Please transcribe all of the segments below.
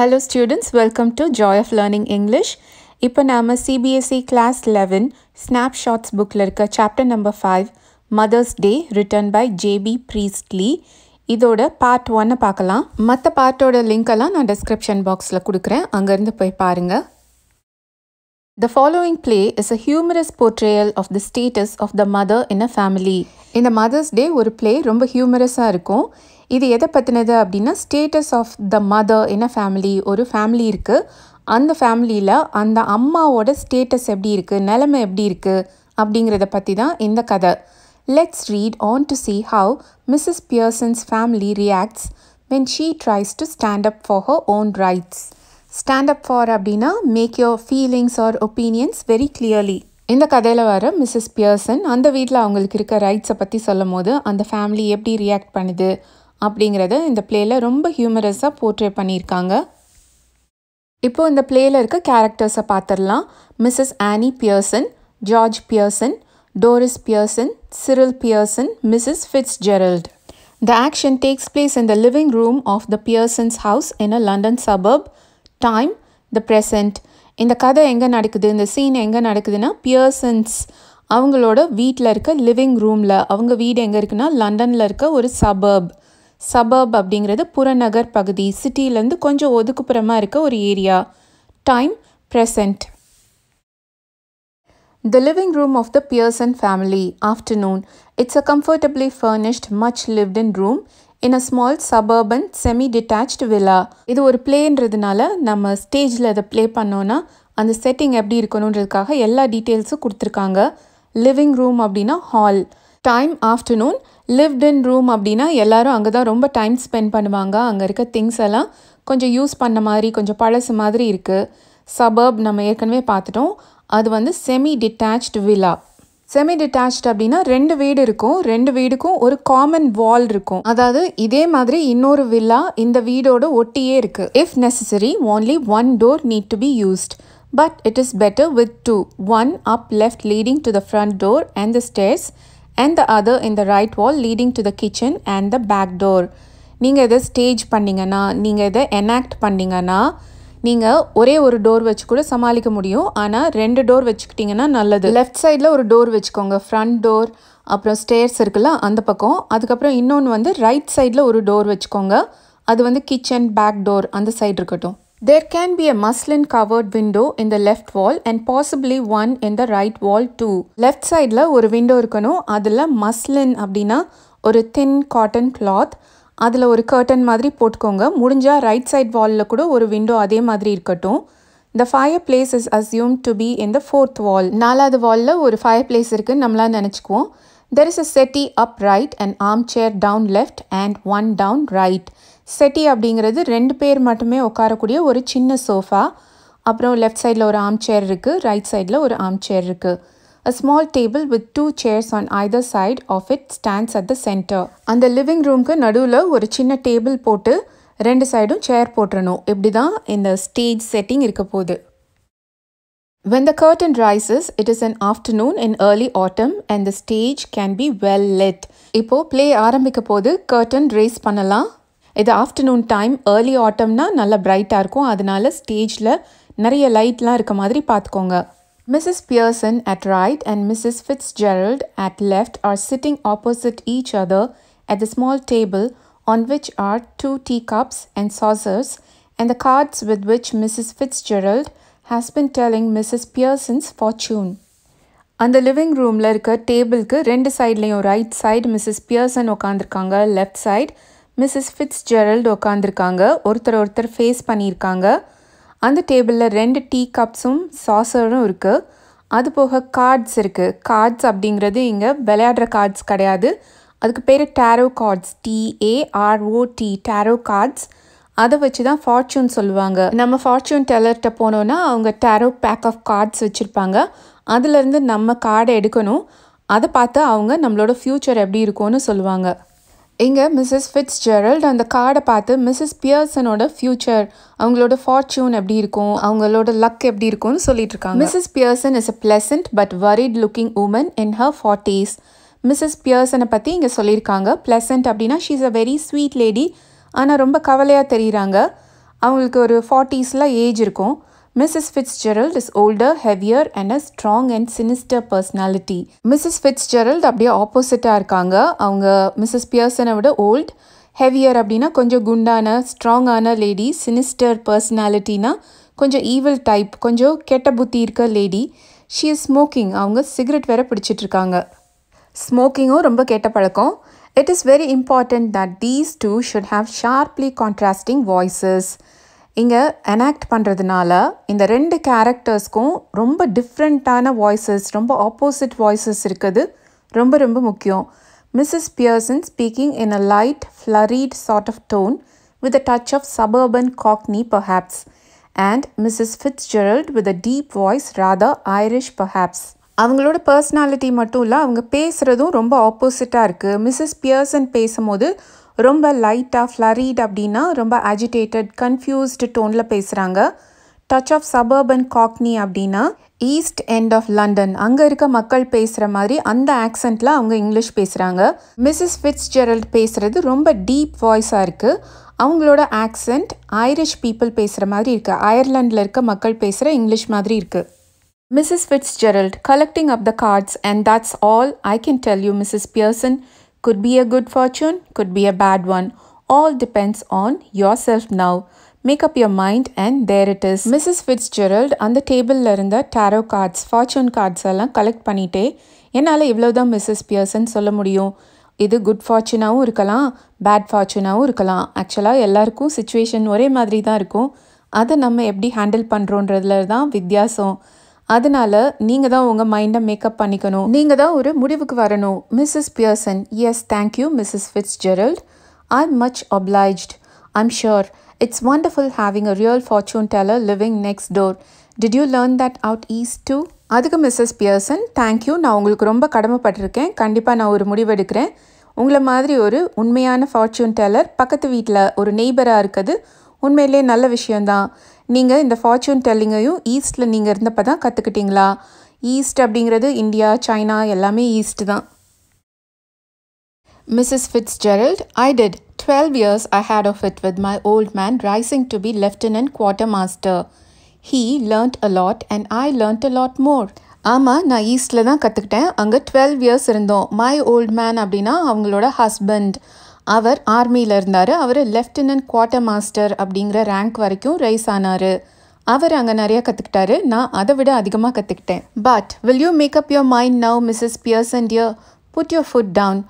Hello students welcome to Joy of Learning English இப்போ நாம் CBSE class eleven snapshots புக்கில் இருக்க chapter number five Mother's Day written by J B Priestley இதோட part ஒன்னை பார்க்கலாம் மற்ற பார்ட்டோட லிங்க்கெல்லாம் நான் டிஸ்கிரிப்ஷன் பாக்ஸில் கொடுக்குறேன் அங்கேருந்து போய் பாருங்கள் the following play is a humorous portrayal of the status of the mother in a family இந்த மதர்ஸ் டே ஒரு பிளே ரொம்ப ஹியூமரஸாக இருக்கும் இது எதை பற்றினது அப்படின்னா ஸ்டேட்டஸ் ஆஃப் த மதர் என்ன ஃபேமிலி ஒரு ஃபேமிலி இருக்குது அந்த ஃபேமிலியில் அந்த அம்மாவோட ஸ்டேட்டஸ் எப்படி இருக்குது நிலமை எப்படி இருக்குது அப்படிங்கிறத பற்றி தான் இந்த கதை let's read on to see how Mrs Pearson's family reacts when she tries to stand up for her own rights stand up for அப்படின்னா make your feelings or opinions very clearly இந்த கதையில் வர மிஸ்ஸஸ் பியர்சன் அந்த வீட்டில் அவங்களுக்கு இருக்க ரைட்ஸை பற்றி சொல்லும் போது அந்த ஃபேமிலி எப்படி ரியாக்ட் பண்ணுது அப்படிங்கிறத இந்த பிளேயில் ரொம்ப ஹியூமரஸாக போர்ட்ரேட் பண்ணியிருக்காங்க இப்போது இந்த பிளேயில் இருக்க கேரக்டர்ஸை பார்த்துடலாம் Mrs Annie Pearson George Pearson Doris Pearson Cyril Pearson Mrs Fitzgerald the action takes place இந்த living room of the Pearsons house house in a London suburb. Time, the இந்த கதை எங்கே நடக்குது இந்த சீன் எங்கே நடக்குதுன்னா பியர்சன்ஸ் அவங்களோட வீட்டில் இருக்க லிவிங் ரூமில் அவங்க வீடு எங்கே இருக்குன்னா லண்டனில் இருக்க ஒரு சபர்ப் சபர்ப் அப்படிங்கிறது புறநகர் பகுதி சிட்டியிலேருந்து கொஞ்சம் ஒதுக்குப்புறமாக இருக்க ஒரு area time present The living room of the Pearson family, afternoon. It's a comfortably furnished, much lived in room in a small suburban semi-detached villa. இது ஒரு பிளேன்றதுனால நம்ம ஸ்டேஜில் அதை ப்ளே பண்ணோன்னா அந்த செட்டிங் எப்படி இருக்கணுன்றதுக்காக எல்லா டீட்டெயில்ஸும் கொடுத்துருக்காங்க லிவிங் ரூம் அப்படின்னா hall time afternoon lived in room அப்படின்னா எல்லோரும் அங்கே தான் ரொம்ப டைம் ஸ்பெண்ட் பண்ணுவாங்க அங்கே இருக்க திங்ஸ் எல்லாம் கொஞ்சம் யூஸ் பண்ண மாதிரி கொஞ்சம் பழசு மாதிரி இருக்குது சபர்ப் நம்ம ஏற்கனவே பார்த்துட்டோம் அது வந்து semi detached villa semi detached அப்படின்னா ரெண்டு வீடு இருக்கும் ரெண்டு வீடுக்கும் ஒரு காமன் வால் இருக்கும் அதாவது இதே மாதிரி இன்னொரு வில்லா இந்த வீடோட ஒட்டியே இருக்கு if necessary only one door need to be used but it is better with two one up left leading to the front door and the stairs and the other in the right wall leading to the kitchen and the back door நீங்கள் இதை stage பண்ணிங்கன்னா நீங்கள் இதை enact பண்ணிங்கன்னா நீங்கள் ஒரே ஒரு door வச்சு கூட சமாளிக்க முடியும் ஆனால் ரெண்டு டோர் வச்சுக்கிட்டிங்கன்னா நல்லது லெஃப்ட் சைடில் ஒரு டோர் வச்சுக்கோங்க ஃப்ரண்ட் டோர் அப்புறம் ஸ்டேர்ஸ் இருக்குல்ல அந்த பக்கம் அதுக்கப்புறம் இன்னொன்று வந்து ரைட் சைடில் ஒரு டோர் வச்சுக்கோங்க அது வந்து கிச்சன் பேக் டோர் அந்த சைடு இருக்கட்டும் There can be a muslin covered window in the left wall and possibly one in the right wall too. Left சைடில் ஒரு விண்டோ இருக்கணும் அதில் மஸ்லின் அப்படின்னா ஒரு தின் காட்டன் கிளாத் அதில் ஒரு கர்டன் மாதிரி போட்டுக்கோங்க முடிஞ்சால் ரைட் சைட் வாலில் கூட ஒரு விண்டோ அதே மாதிரி இருக்கட்டும் இந்த fireplace is assume to be in the fourth wall நாலாவது வாலில் ஒரு ஃபயர் பிளேஸ் இருக்குன்னு நம்மளாம் நினச்சிக்குவோம் there is a settee up right and armchair down left and one down right settee அப்படிங்கிறது ரெண்டு பேர் மட்டுமே உட்காரக்கூடிய ஒரு சின்ன சோஃபா அப்புறம் லெஃப்ட் சைடில் ஒரு ஆம் சேர் இருக்குது ரைட் சைடில் ஒரு ஆம் சேர் இருக்குது a small table with two chairs on Hyder side of it stands at the centre அந்த லிவிங் ரூம்க்கு நடுவில் ஒரு சின்ன டேபிள் போட்டு ரெண்டு சைடும் சேர் போட்டுறணும் இப்படி தான் இந்த ஸ்டேஜ் செட்டிங் இருக்க போகுது when the curtain rises it is an afternoon in early autumn and the stage can be well lit இப்போது பிளே ஆரம்பிக்க போது கர்டன் ரேஸ் பண்ணலாம் இது ஆஃப்டர்நூன் டைம் ஏர்லி ஆட்டம்னா நல்லா பிரைட்டாக இருக்கும் அதனால ஸ்டேஜில் நிறைய லைட்லாம் இருக்க kamadri patkonga. Mrs. Pearson at right and Mrs. Fitzgerald at left are sitting opposite each other at the small table on which are two teacups and saucers and the cards with which Mrs. Fitzgerald has been telling Mrs. Pearson's fortune. On the living அந்த living ரூமில் இருக்க டேபிளுக்கு ரெண்டு சைட்லேயும் right side Mrs Pearson உட்காந்துருக்காங்க left side. Mrs Gerald உட்காந்துருக்காங்க ஒருத்தர் ஒருத்தர் ஃபேஸ் பண்ணியிருக்காங்க அந்த டேபிளில் ரெண்டு டீ கப்ஸும் சாசரும் இருக்குது அது போக கார்ட்ஸ் இருக்குது கார்ட்ஸ் அப்படிங்கிறது இங்கே விளையாடுற கார்ட்ஸ் கிடையாது அதுக்கு பேர் tarot cards T A R O T tarot cards அதை வச்சு தான் ஃபார்ச்சூன் சொல்லுவாங்க நம்ம ஃபார்ச்சூன் டெலர்கிட்ட போனோன்னா அவங்க டேரோ பேக் ஆஃப் கார்ட்ஸ் வச்சுருப்பாங்க அதுலேருந்து நம்ம கார்டை எடுக்கணும் அதை பார்த்து அவங்க நம்மளோட ஃப்யூச்சர் எப்படி இருக்கும்னு சொல்லுவாங்க இங்கே மிஸ்ஸஸ் ஃபிட்ஸ் ஜெரல்ட் அந்த கார்டை பார்த்து மிஸ்ஸஸ் பியர்சனோட ஃபியூச்சர் அவங்களோட ஃபார்ச்சூன் எப்படி இருக்கும் அவங்களோட லக் எப்படி இருக்கும்னு சொல்லிட்டு இருக்காங்க Mrs Pearson is a pleasant but worried looking woman in her forties Mrs பியர்சனை பற்றி இங்கே சொல்லியிருக்காங்க பிளசன்ட் அப்படின்னா she's a very sweet lady ஆனால் ரொம்ப கவலையாக தெரிகிறாங்க அவங்களுக்கு ஒரு ஃபார்ட்டிஸில் ஏஜ் இருக்கும் Mrs. Fitzgerald is older, heavier, and a strong and sinister personality. Mrs. Fitzgerald அப்படியே opposite இருக்காங்க அவங்க Mrs. Pearson விட old, heavier அப்படினா கொஞ்சம் குண்டான, strong ஆன lady, sinister personality னா கொஞ்சம் evil type, கொஞ்சம் கெட்ட butirka lady. She is smoking, அவங்க cigarette வேற பிடிச்சிட்டு இருக்காங்க. Smoking ரொம்ப கெட்ட பழக்கம். It is very important that these two should have sharply contrasting voices. இங்கே எனாக்ட் பண்ணுறதுனால இந்த ரெண்டு கேரக்டர்ஸ்க்கும் ரொம்ப டிஃப்ரெண்ட்டான வாய்ஸஸ் ரொம்ப ஆப்போசிட் வாய்ஸஸ் இருக்குது ரொம்ப ரொம்ப முக்கியம் Mrs Pearson speaking in a light flurried sort of tone a touch of suburban cockney perhaps and Mrs Fitzgerald with a deep voice rather Irish perhaps அவங்களோட பர்சனாலிட்டி மட்டும் இல்லை அவங்க பேசுகிறதும் ரொம்ப ஆப்போசிட்டாக இருக்குது மிஸ்ஸஸ் பியர்சன் பேசும்போது ரொம்ப லைட்டாக ஃப்ளரீட் அப்படின்னா ரொம்ப அஜிடேட்டட் கன்ஃபியூஸ்டு டோனில் பேசுகிறாங்க டச் ஆஃப் சபர்பன் காக்னி அப்படின்னா ஈஸ்ட் எண்ட் ஆஃப் லண்டன் அங்கே இருக்க மக்கள் பேசுகிற மாதிரி அந்த ஆக்சண்ட்டில் அவங்க இங்கிலீஷ் பேசுகிறாங்க மிஸ்ஸஸ் ஃபிட்ஸ் ஜெரல்ட் பேசுகிறது ரொம்ப டீப் வாய்ஸாக இருக்குது அவங்களோட ஆக்சண்ட் ஐரிஷ் பீப்புள் பேசுகிற மாதிரி இருக்குது அயர்லாண்டில் இருக்க மக்கள் பேசுகிற இங்கிலீஷ் மாதிரி இருக்குது Mrs Fitzgerald collecting up the cards and that's all I can tell you Mrs Pearson Could be a good fortune, could be a bad one. All depends on yourself now. Make up your mind and there it is Mrs Fitzgerald அந்த டேபிளில் இருந்த tarot cards cards, cards எல்லாம் collect பண்ணிகிட்டே என்னால் இவ்வளோதான் Mrs Pearson சொல்ல முடியும் இது குட் ஃபார்ச்சுனாகவும் இருக்கலாம் பேட் ஃபார்ச்சுனாகவும் இருக்கலாம் ஆக்சுவலாக எல்லாருக்கும் சுச்சுவேஷன் ஒரே மாதிரி தான் இருக்கும் அதை நம்ம எப்படி ஹேண்டில் பண்ணுறோன்றதுல தான் வித்தியாசம் அதனால நீங்கள் தான் உங்கள் மைண்டை மேக்கப் பண்ணிக்கணும் நீங்கள் தான் ஒரு முடிவுக்கு வரணும் Mrs Pearson yes thank you Mrs Fitzgerald I am much obliged I'm sure it's wonderful having a real fortune teller living next door did you learn that out East too அதுக்கு Mrs Pearson thank you நான் உங்களுக்கு ரொம்ப கடமைப்பட்டிருக்கேன் கண்டிப்பாக நான் ஒரு முடிவெடுக்கிறேன் உங்களை மாதிரி ஒரு உண்மையான ஃபார்ச்சூன் டெலர் பக்கத்து வீட்டில் ஒரு நெய்பராக இருக்குது உண்மையிலே நல்ல விஷயந்தான் நீங்கள் இந்த ஃபார்ச்சூன் டெல்லிங்கையும் ஈஸ்ட்டில் நீங்கள் இருந்தப்போ தான் கற்றுக்கிட்டீங்களா ஈஸ்ட் அப்படிங்கிறது இந்தியா சைனா எல்லாமே ஈஸ்ட் தான் Mrs Fitzgerald I did years years I had of it with my old man to be be lieutenant quartermaster he lot a lot and I learned a lot more ஆமாம் நான் ஈஸ்டில் தான் கற்றுக்கிட்டேன் அங்கே twelve years இருந்தோம் my old man அப்படின்னா அவங்களோட husband அவர் ஆர்மியில் இருந்தார் அவர் லெஃப்டினன்ட் குவார்ட்டர் மாஸ்டர் அப்படிங்கிற ரேங்க் வரைக்கும் ரைஸ் ஆனார் அவர் அங்கே நிறையா கற்றுக்கிட்டாரு நான் அதை விட அதிகமாக கற்றுக்கிட்டேன் but will you make up mind now Mrs Pearce and your put your foot down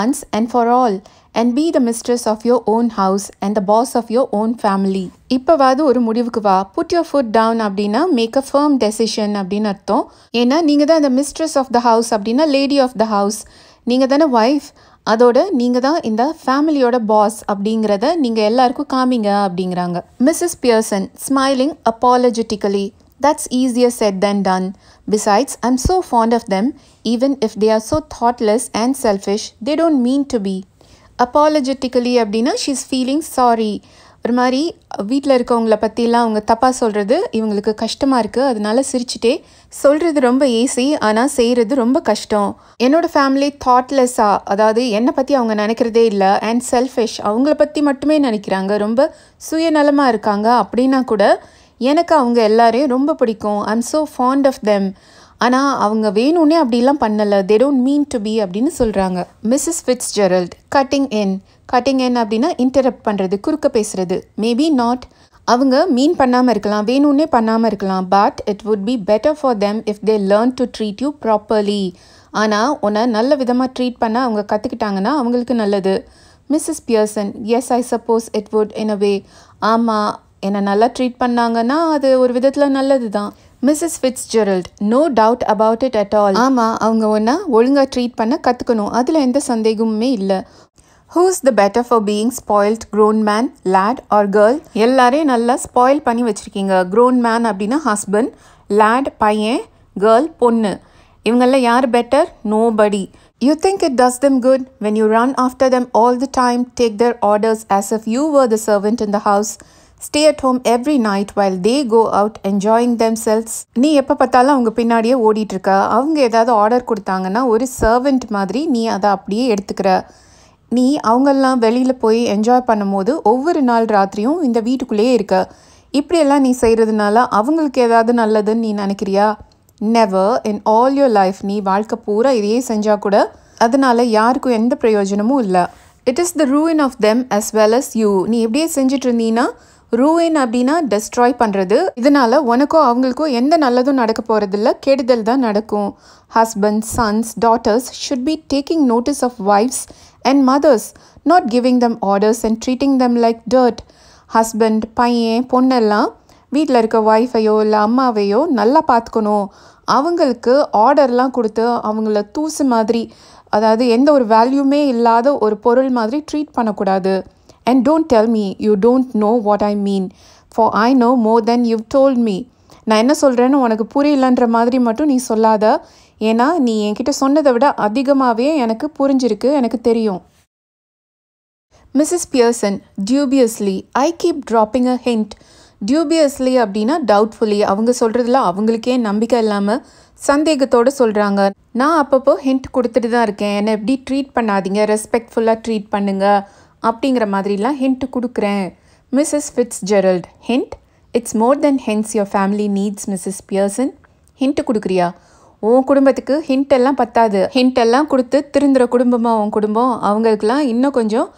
once and for all and be the mistress of your own house and the boss of your own family இப்போவாது ஒரு முடிவுக்கு வா put your foot down அப்படின்னா make a firm decision அப்படின்னு அர்த்தம் ஏன்னா நீங்கள் தான் அந்த மிஸ்ட்ரஸ் ஆஃப் த ஹவுஸ் அப்படின்னா லேடி ஆஃப் த ஹவுஸ் நீங்கள் தானே ஒய்ஃப் அதோட நீங்கள் தான் இந்த ஃபேமிலியோட பாஸ் அப்படிங்கிறத நீங்கள் எல்லாருக்கும் காமிங்க அப்படிங்கிறாங்க Mrs. Pearson, smiling apologetically, That's easier said than done. Besides, I'm so fond of them, even if they are so thoughtless and selfish, they don't mean to be. Apologetically, Abdina, she's feeling sorry. ஒரு மாதிரி வீட்டில் இருக்கவங்கள பற்றிலாம் அவங்க தப்பாக சொல்கிறது இவங்களுக்கு கஷ்டமாக இருக்குது அதனால சிரிச்சுட்டே சொல்கிறது ரொம்ப ஈஸி ஆனால் செய்கிறது ரொம்ப கஷ்டம் என்னோடய ஃபேமிலி தாட்லெஸ்ஸாக அதாவது என்னை பற்றி அவங்க நினைக்கிறதே இல்லை அண்ட் செல்ஃபிஷ் அவங்கள பற்றி மட்டுமே நினைக்கிறாங்க ரொம்ப சுயநலமாக இருக்காங்க அப்படின்னா கூட எனக்கு அவங்க எல்லாரையும் ரொம்ப பிடிக்கும் I am so fond of them ஆனால் அவங்க வேணும்னே அப்படிலாம் பண்ணலை they don't mean to be அப்படின்னு சொல்கிறாங்க Mrs Fitzgerald cutting in cutting in அப்படின்னா இன்டரப்ட் பண்ணுறது குறுக்க பேசுகிறது மேபி நாட் அவங்க மீன் பண்ணாமல் இருக்கலாம் வேணும்னே பண்ணாமல் இருக்கலாம் but it would be better for them if they learn to treat you properly ஆனால் உன்னை நல்ல விதமாக ட்ரீட் பண்ண அவங்க கற்றுக்கிட்டாங்கன்னா அவங்களுக்கு நல்லது Mrs Pearson yes I suppose it would in a way ஆமாம் என்னை நல்லா ட்ரீட் பண்ணாங்கன்னா அது ஒரு விதத்தில் நல்லது தான் Mrs Fitzgerald no doubt about it at all ஆமாம் அவங்க ஒன்றா ஒழுங்காக ட்ரீட் பண்ண கற்றுக்கணும் அதில் எந்த சந்தேகமுமே இல்லை who's the better for being spoilt grown man lad or girl எல்லாரையும் நல்லா ஸ்பாயில் பண்ணி வச்சுருக்கீங்க க்ரோன் மேன் அப்படின்னா ஹஸ்பண்ட் லேட் பையன் கேர்ள் பொண்ணு இவங்கெல்லாம் யார் better nobody you think it does them good when you run after them all the time take their orders as if you were the servant in the house stay at home every night while they go out enjoying them cells நீ எப்போ பார்த்தாலும் அவங்க பின்னாடியே ஓடிட்டுருக்க அவங்க ஏதாவது order கொடுத்தாங்கன்னா ஒரு servant மாதிரி நீ அதை அப்படியே எடுத்துக்கிற நீ அவங்கெல்லாம் வெளியில் போய் என்ஜாய் பண்ணும்போது ஒவ்வொரு நாள் ராத்திரியும் இந்த வீட்டுக்குள்ளேயே இருக்க இப்படியெல்லாம் நீ செய்கிறதுனால அவங்களுக்கு ஏதாவது நல்லதுன்னு நீ நினைக்கிறியா never in all your life நீ வாழ்க்கை பூரா இதையே செஞ்சால் கூட அதனால் யாருக்கும் எந்த பிரயோஜனமும் இல்லை it is the ruin of them as well as you நீ எப்படியே செஞ்சிட்டு இருந்தீன்னா ரூயின் அப்படின்னா டெஸ்ட்ராய் பண்ணுறது இதனால் உனக்கோ அவங்களுக்கோ எந்த நல்லதும் நடக்க போகிறதில்ல கெடுதல் தான் நடக்கும் husband sons daughters should be taking notice of wives and mothers not giving them orders and treating them like dirt husband பையன் பொண்ணெல்லாம் வீட்டில் இருக்க ஒய்ஃபையோ இல்லை அம்மாவையோ நல்லா பார்த்துக்கணும் அவங்களுக்கு ஆர்டர்லாம் கொடுத்து அவங்கள தூசு மாதிரி அதாவது எந்த ஒரு வேல்யூமே இல்லாத ஒரு பொருள் மாதிரி ட்ரீட் பண்ணக்கூடாது And don't tell me you don't know what I mean, for I know more than you've told me. நான் என்ன சொல்கிறேன்னு உனக்கு புரியலன்ற மாதிரி மட்டும் நீ சொல்லாத ஏன்னா நீ என்கிட்ட சொன்னதை விட அதிகமாகவே எனக்கு புரிஞ்சிருக்கு எனக்கு தெரியும் Mrs Pearson dubiously I keep dropping a hint dubiously அப்படின்னா டவுட்ஃபுல்லி அவங்க சொல்கிறதுல அவங்களுக்கே நம்பிக்கை இல்லாமல் சந்தேகத்தோடு சொல்கிறாங்க நான் அப்பப்போ ஹிண்ட் கொடுத்துட்டு தான் இருக்கேன் என்னை எப்படி ட்ரீட் பண்ணாதீங்க ரெஸ்பெக்ட்ஃபுல்லாக ட்ரீட் பண்ணுங்கள் அப்படிங்கிற மாதிரிலாம் ஹிண்ட் கொடுக்குறேன் Mrs Fitzgerald hint it's more then hints your family needs Mrs Pearson hint கொடுக்குறியா உன் குடும்பத்துக்கு ஹிண்ட் எல்லாம் பத்தாது ஹிண்ட் எல்லாம் கொடுத்து திருந்துற குடும்பமாக உன் குடும்பம் அவங்களுக்குலாம் இன்னும் கொஞ்சம்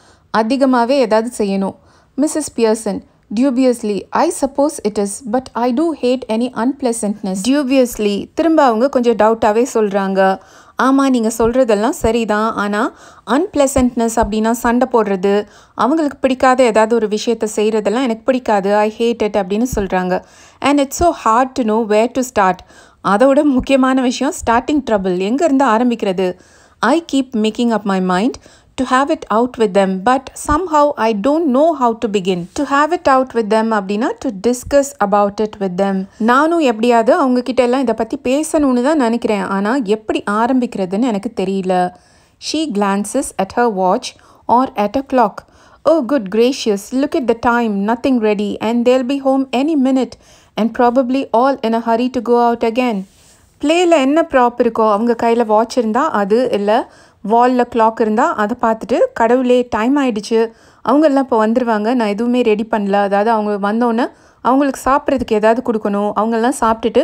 அதிகமாகவே ஏதாவது செய்யணும் Mrs Pearson dubiously I suppose it is but I do hate any unpleasantness dubiously திரும்ப அவங்க கொஞ்சம் டவுட்டாகவே சொல்கிறாங்க ஆமாம் நீங்கள் சொல்கிறதெல்லாம் சரிதான் ஆனால் அன்பிளசன்ட்னஸ் அப்படின்னா சண்டை போடுறது அவங்களுக்கு பிடிக்காத ஏதாவது ஒரு விஷயத்தை செய்கிறதெல்லாம் எனக்கு பிடிக்காது ஐ ஹேட் இட் அப்படின்னு சொல்கிறாங்க and it's so hard to know where to start அதோட முக்கியமான விஷயம் ஸ்டார்டிங் ட்ரபிள் எங்கேருந்து ஆரம்பிக்கிறது I keep making up my mind to have out with with but but somehow I don't know how to begin to have it out with them அப்படின்னா to discuss about it with them நானும் எப்படியாவது அவங்க கிட்ட எல்லாம் இதை பற்றி பேசணும்னு தான் நினைக்கிறேன் ஆனால் எப்படி ஆரம்பிக்கிறதுன்னு எனக்கு தெரியல she glances at her watch or at a clock oh good gracious look at the time nothing ready and they'll be home any minute and probably all in a hurry to go out again பிளேயில் என்ன prop இருக்கோ அவங்க கையில் watch இருந்தால் அது இல்லை வாலில் clock இருந்தால் அதை பார்த்துட்டு கடவுளே டைம் ஆகிடுச்சு அவங்கெல்லாம் இப்போ வந்துடுவாங்க நான் எதுவுமே ரெடி பண்ணல அதாவது அவங்க வந்தோன்னே அவங்களுக்கு சாப்பிட்றதுக்கு ஏதாவது கொடுக்கணும் அவங்கெல்லாம் சாப்பிட்டுட்டு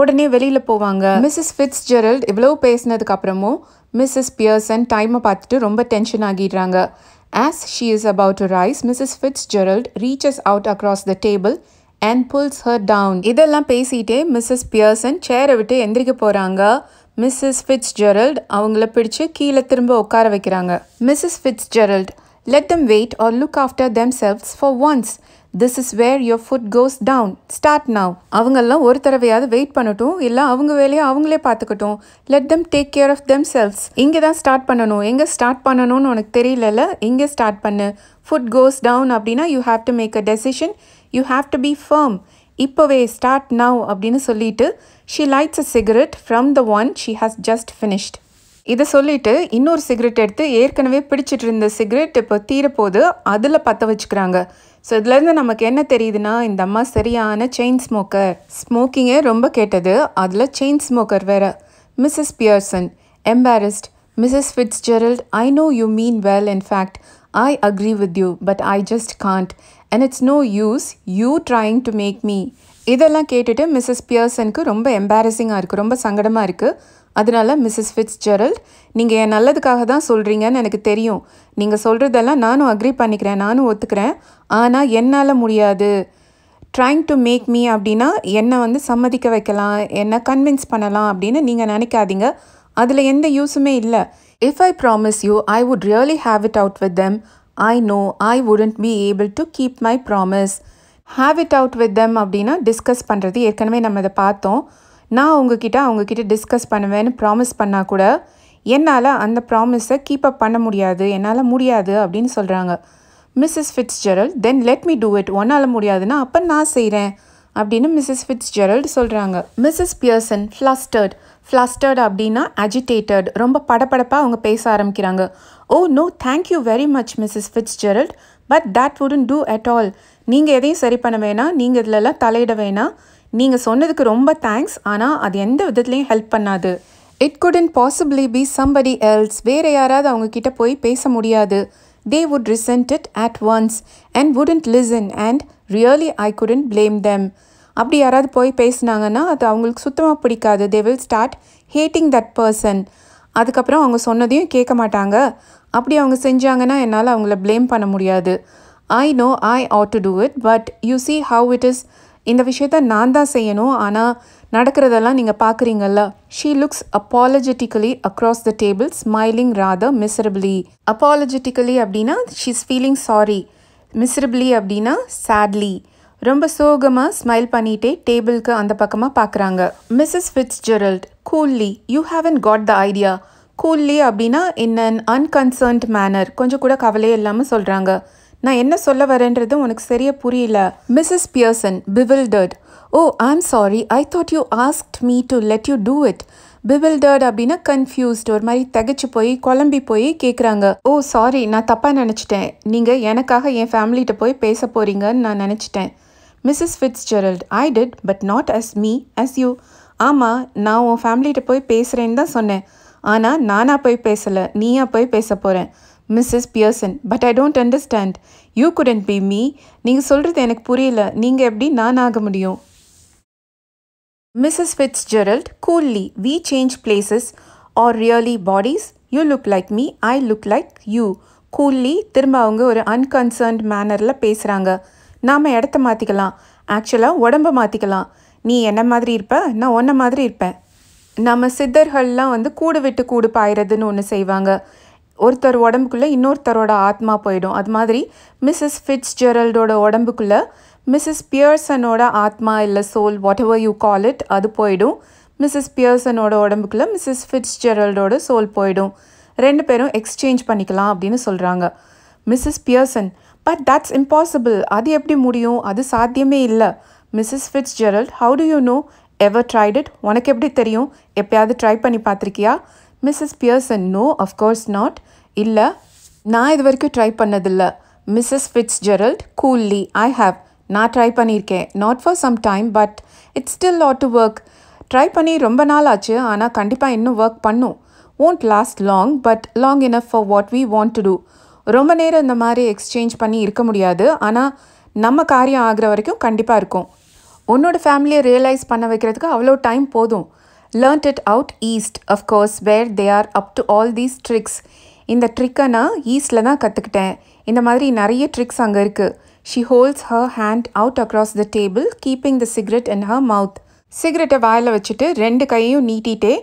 உடனே வெளியில் போவாங்க மிஸ்ஸஸ் ஃபிட்ஸ் ஜெரல்ட் இவ்வளோ பேசினதுக்கப்புறமும் மிஸ்ஸஸ் பியர்சன் டைமை பார்த்துட்டு ரொம்ப டென்ஷன் ஆகிடுறாங்க as she is about to rise Mrs Fitzgerald reaches out across the table and pulls her down இதெல்லாம் பேசிகிட்டே மிஸ்ஸஸ் பியர்சன் சேரை விட்டு எந்திரிக்க போகிறாங்க மிஸ்ஸஸ் ஃபிட்ஸ் ஜெரல்ட் அவங்கள பிடிச்சு கீழே திரும்ப உட்கார வைக்கிறாங்க Mrs Fitzgerald let them wait or look after themselves for once this is where your foot goes down start now அவங்கெல்லாம் ஒரு தடவையாவது வெயிட் பண்ணட்டும் இல்லை அவங்க வேலையை அவங்களே பார்த்துக்கட்டும் let them take care of themselves இங்கே தான் ஸ்டார்ட் பண்ணணும் எங்கே ஸ்டார்ட் பண்ணணும்னு உனக்கு தெரியல இங்கே ஸ்டார்ட் பண்ணு ஃபுட் கோஸ் டவுன் அப்படின்னா you have to make a decision you have to be firm இப்போவே ஸ்டார்ட் நவ் அப்படின்னு சொல்லிட்டு she lights a cigarette from the one she has just finished இதை சொல்லிவிட்டு இன்னொரு சிகரெட் எடுத்து ஏற்கனவே பிடிச்சிட்டு இருந்த சிகரெட் இப்போ தீரப்போது அதில் பற்ற வச்சுக்கிறாங்க ஸோ இதுலேருந்து நமக்கு என்ன தெரியுதுன்னா இந்த அம்மா சரியான செயின் ஸ்மோக்கர் ஸ்மோக்கிங்கே ரொம்ப கேட்டது அதில் செயின் ஸ்மோக்கர் வேறு Mrs Pearson embarrassed Mrs Fitzgerald I know you mean well in fact I agree with you, but I just can't. And it's no use you trying to make me. இதெல்லாம் கேட்டுட்டு Mrs பியர்சனுக்கு ரொம்ப எம்பாரசிங்காக இருக்குது ரொம்ப சங்கடமாக இருக்குது அதனால Mrs fits ஜெரல்ட் நீங்கள் என் நல்லதுக்காக தான் சொல்கிறீங்கன்னு எனக்கு தெரியும் நீங்கள் சொல்கிறதெல்லாம் நானும் அக்ரி பண்ணிக்கிறேன் நானும் ஒத்துக்கிறேன் ஆனால் என்னால் முடியாது ட்ரைங் டு மேக் மீ அப்படின்னா என்னை வந்து சம்மதிக்க வைக்கலாம் என்னை கன்வின்ஸ் பண்ணலாம் அப்படின்னு நீங்கள் நினைக்காதீங்க அதில் எந்த யூஸுமே இல்லை If I promise you I would really have it out with them, I know I wouldn't be able to keep my promise. Have it out with them அப்படின்னா டிஸ்கஸ் பண்ணுறது ஏற்கனவே நம்ம இதை பார்த்தோம் நான் உங்ககிட்ட அவங்கக்கிட்ட டிஸ்கஸ் பண்ணுவேன்னு ப்ராமிஸ் பண்ணால் கூட என்னால் அந்த ப்ராமிஸை கீப் அப் பண்ண முடியாது என்னால் முடியாது அப்படின்னு சொல்கிறாங்க Mrs Fitzgerald then let me do it ஒன்னால் முடியாதுன்னா அப்போ நான் செய்கிறேன் அப்படின்னு மிஸ்ஸஸ் ஃபிட்ஸ் ஜெரல்டு சொல்கிறாங்க மிஸ்ஸஸ் பியர்சன் ஃப்ளஸ்டர்ட் ஃப்ளஸ்டர்ட் அப்படின்னா அஜிடேட்டட் ரொம்ப படப்படப்பாக அவங்க பேச ஆரம்பிக்கிறாங்க oh no thank you very much Mrs Fitzgerald but that wouldn't do at all நீங்கள் எதையும் சரி பண்ண வேணாம் நீங்கள் இதிலெல்லாம் தலையிட வேணாம் நீங்கள் சொன்னதுக்கு ரொம்ப தேங்க்ஸ் ஆனால் அது எந்த விதத்துலேயும் ஹெல்ப் பண்ணாது it couldn't possibly be somebody else வேறு யாராவது அவங்கக்கிட்ட போய் பேச முடியாது they would resent it at once and wouldn't listen and really I couldn't blame them அப்படி யாராவது போய் பேசினாங்கன்னா அது அவங்களுக்கு சுத்தமாக பிடிக்காது they will start hating that person அதுக்கப்புறம் அவங்க சொன்னதையும் கேட்க மாட்டாங்க அப்படி அவங்க செஞ்சாங்கன்னா என்னால் அவங்கள ப்ளேம் பண்ண முடியாது I know I ought to do it but you see how it is இந்த விஷயத்த நான் தான் செய்யணும் ஆனால் நடக்கிறதெல்லாம் நீங்கள் பார்க்குறீங்கல்ல she looks apologetically across the table smiling rather miserably apologetically அப்படின்னா she is feeling sorry miserably அப்படின்னா சேட்லி ரொம்ப சோகமாக ஸ்மைல் பண்ணிகிட்டே டேபிளுக்கு அந்த பக்கமாக பார்க்குறாங்க Mrs Fitzgerald coolly you haven't got the idea coolly அப்படின்னா இன் அன் அன்கன்சர்ன்ட் மேனர் கொஞ்சம் கூட கவலையே இல்லாமல் சொல்கிறாங்க நான் என்ன சொல்ல வரேன்றது உனக்கு சரியாக புரியல Mrs Pearson bewildered oh I'm sorry I thought you asked me to let you do it bewildered அப்படின்னா கன்ஃபியூஸ்ட் ஒரு மாதிரி தகச்சு போய் குழம்பி போய் கேட்குறாங்க ஓ சாரி நான் தப்பாக நினச்சிட்டேன் நீங்கள் எனக்காக என் ஃபேமிலிகிட்ட போய் பேச போகிறீங்கன்னு நான் நினச்சிட்டேன் Mrs Fitzgerald I did but not as me as you ஆமாம் நான் உன் ஃபேமிலிகிட்ட போய் பேசுகிறேன்னு தான் சொன்னேன் ஆனால் நானாக போய் பேசலை நீயா போய் பேச போகிறேன் Mrs Pearson but I don't understand you couldn't be me நீங்கள் சொல்கிறது எனக்கு புரியல நீங்கள் எப்படி நான் ஆக முடியும் Mrs Fitzgerald coolly we change places or really bodies you look like me I look like you coolly திரும்ப அவங்க ஒரு அன்கன்சர்ன்ட் மேனரில் பேசுகிறாங்க நாம் இடத்த மாற்றிக்கலாம் ஆக்சுவலாக உடம்ப மாற்றிக்கலாம் நீ என்ன மாதிரி இருப்ப நான் ஒன்றை மாதிரி இருப்பேன் நம்ம சித்தர்கள்லாம் வந்து கூடு விட்டு கூடு பாயிறதுன்னு ஒன்று செய்வாங்க ஒருத்தர் உடம்புக்குள்ளே இன்னொருத்தரோட ஆத்மா போயிடும் அது மாதிரி மிஸ்ஸஸ் ஃபிட்ஸ் ஜெரல்டோட உடம்புக்குள்ளே மிஸ்ஸஸ் பியர்சனோட ஆத்மா இல்லை soul whatever you call it அது போயிடும் மிஸ்ஸஸ் பியர்சனோட உடம்புக்குள்ளே மிஸ்ஸஸ் ஃபிட்ஸ் ஜெரல்டோட சோல் போயிடும் ரெண்டு பேரும் எக்ஸ்சேஞ்ச் பண்ணிக்கலாம் அப்படின்னு சொல்கிறாங்க Mrs Pearson but that's impossible அது எப்படி முடியும் அது சாத்தியமே இல்லை Mrs Fitzgerald how do you know ever tried it உனக்கு எப்படி தெரியும் எப்பயாவது ட்ரை பண்ணி பார்த்துருக்கியா Mrs Pearson no of course not இல்லை நான் இது வரைக்கும் ட்ரை பண்ணதில்லை Mrs Fitzgerald coolly I have நான் ட்ரை பண்ணியிருக்கேன் not for some time but it's still ought to work try பண்ணி ரொம்ப நாள் ஆச்சு ஆனால் கண்டிப்பாக இன்னும் ஒர்க் பண்ணும் won't last long but long enough for what we want to do ரொம்ப நேரம் இந்த மாதிரி எக்ஸ்சேஞ்ச் பண்ணி இருக்க முடியாது ஆனால் நம்ம காரியம் ஆகிற வரைக்கும் கண்டிப்பாக இருக்கும் உன்னோட ஃபேமிலியை ரியலைஸ் பண்ண வைக்கிறதுக்கு அவ்வளோ டைம் போதும் learnt it out east of course where they are up to all these tricks இந்த ட்ரிக்கை நான் ஈஸ்டில் தான் கற்றுக்கிட்டேன் இந்த மாதிரி நிறைய ட்ரிக்ஸ் அங்கே இருக்குது she holds her hand out across the table keeping the cigarette in her mouth சிகரெட்டை வாயில் வச்சுட்டு ரெண்டு கையையும் நீட்டிகிட்டே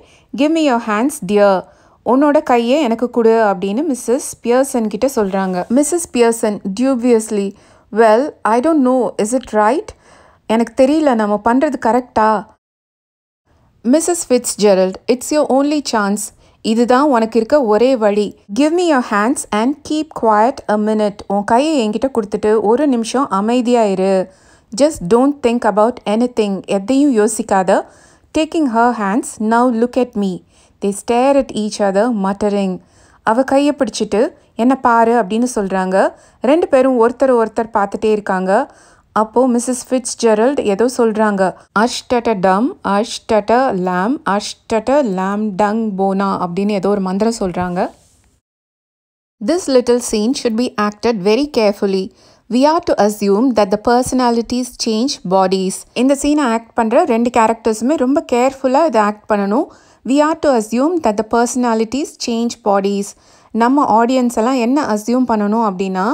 give me your hands dear உன்னோட கையை எனக்கு கொடு அப்படின்னு மிஸ்ஸஸ் பியர்சன் கிட்ட சொல்கிறாங்க Mrs Pearson dubiously well I don't know is it right எனக்கு தெரியல நம்ம பண்ணுறது கரெக்டா Mrs Fitzgerald it's your only chance இதுதான் உனக்கு இருக்க ஒரே வழி give me your hands and keep quiet a minute உன் கையை என்கிட்ட கொடுத்துட்டு ஒரு நிமிஷம் அமைதியாக இரு just don't think about anything எதையும் யோசிக்காத taking her hands now look at me they stare at each other muttering அவள் கையை பிடிச்சிட்டு என்ன பாரு அப்படின்னு சொல்கிறாங்க ரெண்டு பேரும் ஒருத்தர் ஒருத்தர் பார்த்துட்டே இருக்காங்க அப்போது மிஸ்ஸஸ் ஃபிட்ஸ் ஜெரல்ட் ஏதோ சொல்கிறாங்க அஷ்டட டம் அஷ்டட லேம் அஷ்டட லேம் டங் போனா அப்படின்னு ஏதோ ஒரு மந்திரம் சொல்கிறாங்க this little scene should be acted very carefully we are to assume that the personalities change bodies இந்த சீனை ஆக்ட் பண்ணுற ரெண்டு கேரக்டர்ஸுமே ரொம்ப கேர்ஃபுல்லாக இதை ஆக்ட் பண்ணணும் we are to assume that the personalities change bodies நம்ம ஆடியன்ஸ் எல்லாம் என்ன அஸ்யூம் பண்ணணும் அப்படின்னா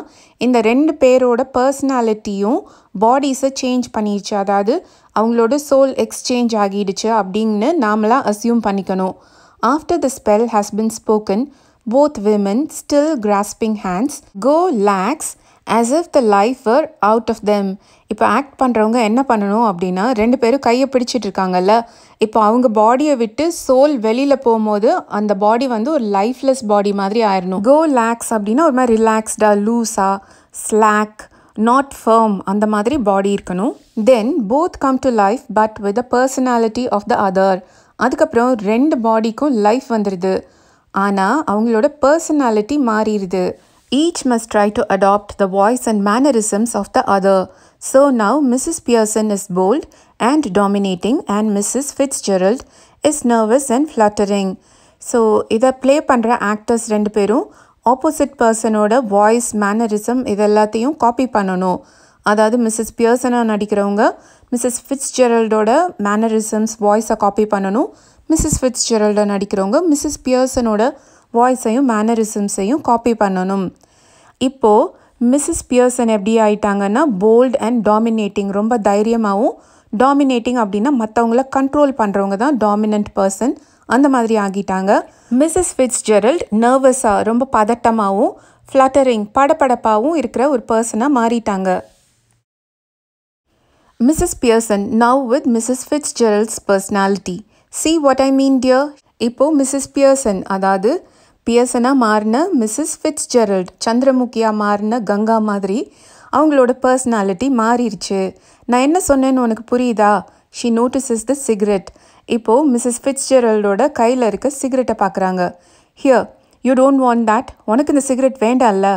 இந்த ரெண்டு பேரோட பர்சனாலிட்டியும் பாடிஸை சேஞ்ச் பண்ணிடுச்சு அதாவது அவங்களோட சோல் எக்ஸ்சேஞ்ச் ஆகிடுச்சு அப்படின்னு நாமளாம் அஸ்யூம் பண்ணிக்கணும் after the spell has been spoken both women still grasping hands go lax as if the life were out of them இப்போ ஆக்ட் பண்ணுறவங்க என்ன பண்ணணும் அப்படின்னா ரெண்டு பேரும் கையை பிடிச்சிட்டு இருக்காங்கல்ல இப்போ அவங்க பாடியை விட்டு சோல் வெளியில் போகும்போது அந்த பாடி வந்து ஒரு லைஃப்லெஸ் பாடி மாதிரி ஆயிடணும் கோ லேக்ஸ் அப்படின்னா ஒரு மாதிரி ரிலாக்ஸ்டாக லூஸாக ஸ்லாக் நாட் ஃபர்ம் அந்த மாதிரி பாடி இருக்கணும் then both come to life but with the personality of the other அதுக்கப்புறம் ரெண்டு பாடிக்கும் லைஃப் வந்துடுது ஆனால் அவங்களோட பர்சனாலிட்டி மாறிடுது Each must try to adopt the voice and mannerisms of the other. So now Mrs. Pearson is bold and dominating and Mrs. Fitzgerald is nervous and fluttering. So either play pandra actors rendu peru opposite person oda voice mannerism idellathiyum copy pananum. Adhaadu Mrs. Pearson ah nadikkravanga Mrs. Fitzgerald oda mannerisms voice copy pananum. Mrs. Fitzgerald ah nadikkravanga Mrs. Pearson oda வாய்ஸையும் மேனரிசம்ஸையும் copy பண்ணணும் இப்போது Mrs Pearson எப்படி ஆயிட்டாங்கன்னா bolt and dominating ரொம்ப தைரியமாகவும் dominating அப்படின்னா மற்றவங்கள control பண்ணுறவங்க தான் டாமினன்ட் பர்சன் அந்த மாதிரி ஆகிட்டாங்க மிஸ்ஸஸ் ஃபிட்ஸ் ஜெரல்ட் நர்வஸாக ரொம்ப பதட்டமாகவும் ஃப்ளட்டரிங் படப்படப்பாகவும் இருக்கிற ஒரு பர்சனாக மாறிட்டாங்க Mrs Pearson now with Mrs Fitzgerald's personality see what I mean dear இப்போது மிஸ்ஸஸ் பியர்சன் அதாவது பியர்சனாக மாறின மிஸ்ஸஸ் ஃபிட்ஸ் ஜெரல்ட் சந்திரமுகியாக மாறின கங்கா மாதிரி அவங்களோட பர்சனாலிட்டி மாறிடுச்சு நான் என்ன சொன்னேன்னு உனக்கு புரியுதா ஷி நோட்டிசஸ் த சிகரெட் இப்போது மிஸ்ஸஸ் ஃபிட்ஸ் ஜெரல்டோட கையில் இருக்க சிகரெட்டை பார்க்குறாங்க here you don't want that உனக்கு இந்த சிகரெட் வேண்டாம்ல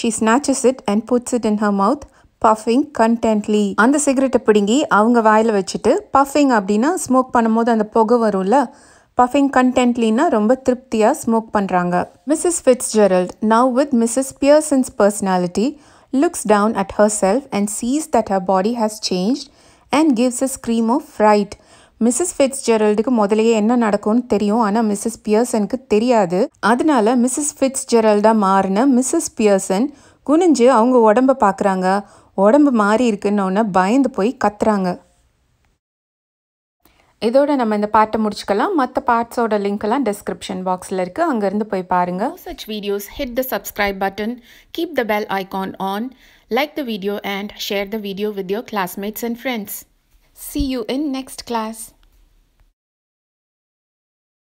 she snatches it and puts it in her mouth puffing contentedly அந்த சிகரெட்டை பிடுங்கி அவங்க வாயில் வச்சுட்டு பஃபிங் அப்படின்னா ஸ்மோக் பண்ணும்போது அந்த புகை வரும்ல பஃபிங் கண்டென்ட்லின்னா ரொம்ப திருப்தியாக ஸ்மோக் பண்ணுறாங்க Mrs Fitzgerald now with Mrs Pearson's personality looks down at herself and sees that her body has change and gives a scream of fright Mrs ஃபிட்ஸ் ஜெரல்டுக்கு முதலையே என்ன நடக்கும்னு தெரியும் ஆனால் மிஸ்ஸஸ் பியர்சனுக்கு தெரியாது அதனால மிஸ்ஸஸ் ஃபிட்ஸ் ஜெரல்டாக மாறின மிஸ்ஸஸ் பியர்சன் குனிஞ்சு அவங்க உடம்ப பார்க்குறாங்க உடம்பு மாறி இருக்குன்னொன்னே பயந்து போய் கத்துறாங்க இதோட நம்ம இந்த பார்ட்டை முடிச்சுக்கலாம் மற்ற பார்ட்ஸோட லிங்க்கெல்லாம் டிஸ்கிரிப்ஷன் பாக்ஸில் இருக்குது அங்கேருந்து போய் பாருங்கள் such videos hit the subscribe button keep the bell icon on like the video and share the video with your classmates and friends see you in next class